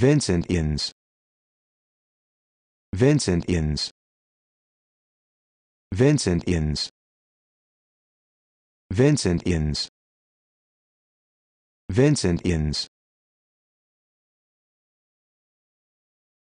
Vincent Inns. Vincent Inns. Vincent Inns. Vincent Inns. Vincent Inns.